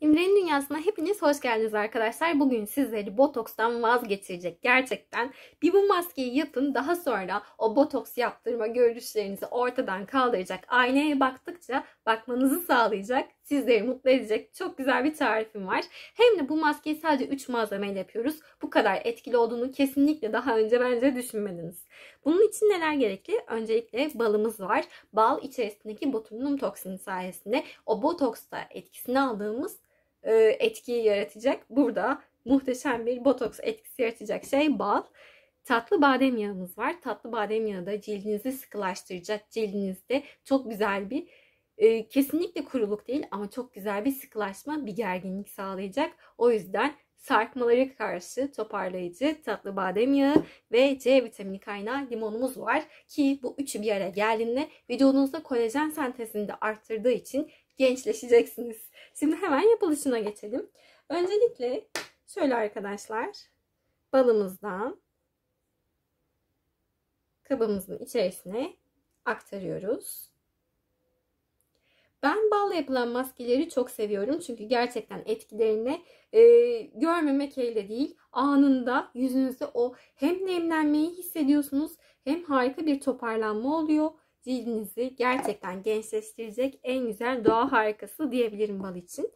İmre'nin dünyasına hepiniz hoş geldiniz arkadaşlar. Bugün sizleri botokstan vazgeçirecek gerçekten bir bu maskeyi yapın daha sonra o botoks yaptırma görüşlerinizi ortadan kaldıracak aynaya baktıkça bakmanızı sağlayacak sizleri mutlu edecek çok güzel bir tarifim var. Hem de bu maskeyi sadece 3 malzemeyle yapıyoruz. Bu kadar etkili olduğunu kesinlikle daha önce bence düşünmediniz. Bunun için neler gerekli? Öncelikle balımız var. Bal içerisindeki botulinum toksini sayesinde o botoksta etkisini aldığımız e, etkiyi yaratacak. Burada muhteşem bir botoks etkisi yaratacak şey bal. Tatlı badem yağımız var. Tatlı badem yağı da cildinizi sıkılaştıracak. Cildinizde çok güzel bir e, kesinlikle kuruluk değil ama çok güzel bir sıkılaşma, bir gerginlik sağlayacak. O yüzden sarkmalara karşı toparlayıcı tatlı badem yağı ve C vitamini kaynağı limonumuz var ki bu üçü bir araya geldiğinde vücudunuzda kolajen sentezini de arttırdığı için gençleşeceksiniz. Şimdi hemen yapılışına geçelim. Öncelikle şöyle arkadaşlar balımızdan kabımızın içerisine aktarıyoruz. Ben balla yapılan maskeleri çok seviyorum. Çünkü gerçekten etkilerini e, görmemek elde değil. Anında yüzünüzde o hem nemlenmeyi hissediyorsunuz hem harika bir toparlanma oluyor cildinizi gerçekten gençleştirecek en güzel doğa harikası diyebilirim bal için.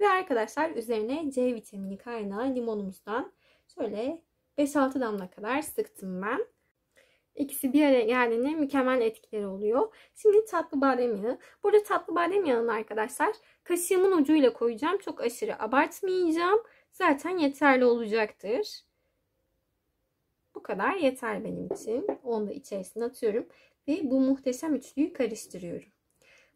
Ve arkadaşlar üzerine C vitamini kaynağı limonumuzdan şöyle 5-6 damla kadar sıktım ben. İkisi bir araya geldiğinde mükemmel etkileri oluyor. Şimdi tatlı badem yağı. Burada tatlı badem yağını arkadaşlar kaşığımın ucuyla koyacağım. Çok aşırı abartmayacağım. Zaten yeterli olacaktır. Bu kadar yeter benim için. Onu da içerisine atıyorum. Ve bu muhteşem üçlüyü karıştırıyorum.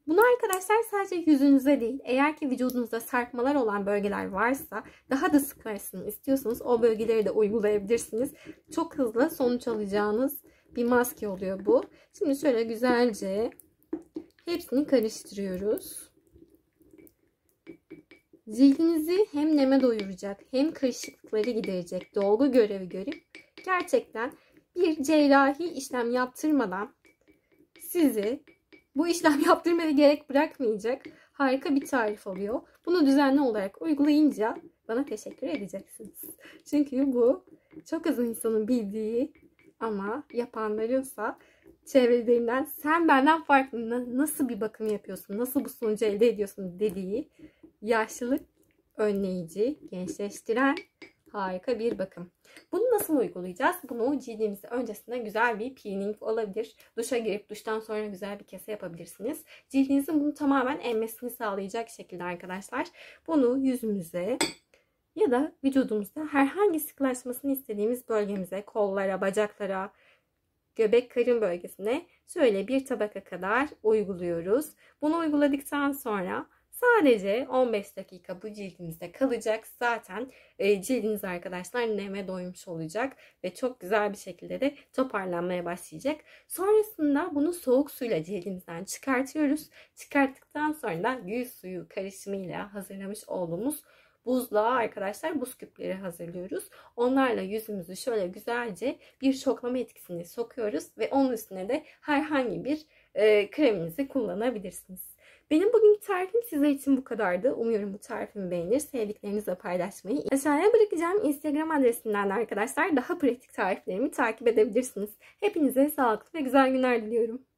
Bunu arkadaşlar sadece yüzünüze değil, eğer ki vücudunuzda sarkmalar olan bölgeler varsa daha da sıkmasını istiyorsanız o bölgeleri de uygulayabilirsiniz. Çok hızlı sonuç alacağınız bir maske oluyor bu. Şimdi şöyle güzelce hepsini karıştırıyoruz. Cildinizi hem neme doyuracak hem kırışıklıkları giderecek dolgu görevi görüp gerçekten bir cerrahi işlem yaptırmadan sizi bu işlem yaptırmaya gerek bırakmayacak harika bir tarif oluyor. Bunu düzenli olarak uygulayınca bana teşekkür edeceksiniz. Çünkü bu çok az insanın bildiği ama yapanlarınsa çevrelerinden sen benden farklı nasıl bir bakım yapıyorsun, nasıl bu sonucu elde ediyorsun dediği yaşlılık önleyici, gençleştiren harika bir bakım. Bunu nasıl uygulayacağız? Bunu cildimizi öncesinde güzel bir peeling olabilir. Duşa girip duştan sonra güzel bir kese yapabilirsiniz. Cildinizin bunu tamamen emmesini sağlayacak şekilde arkadaşlar. Bunu yüzümüze ya da vücudumuzda herhangi sıklaşmasını istediğimiz bölgemize, kollara, bacaklara, göbek karın bölgesine şöyle bir tabaka kadar uyguluyoruz. Bunu uyguladıktan sonra Sadece 15 dakika bu cildinizde kalacak. Zaten e, cildiniz arkadaşlar neme doymuş olacak ve çok güzel bir şekilde de toparlanmaya başlayacak. Sonrasında bunu soğuk suyla cildimizden çıkartıyoruz. Çıkarttıktan sonra da gül suyu karışımıyla hazırlamış olduğumuz buzluğa arkadaşlar buz küpleri hazırlıyoruz. Onlarla yüzümüzü şöyle güzelce bir şoklama etkisini sokuyoruz ve onun üstüne de herhangi bir e, kreminizi kullanabilirsiniz. Benim bugünkü tarifim size için bu kadardı. Umuyorum bu tarifimi beğenir. Sevdiklerinizle paylaşmayı aşağıya bırakacağım. Instagram adresinden arkadaşlar daha pratik tariflerimi takip edebilirsiniz. Hepinize sağlıklı ve güzel günler diliyorum.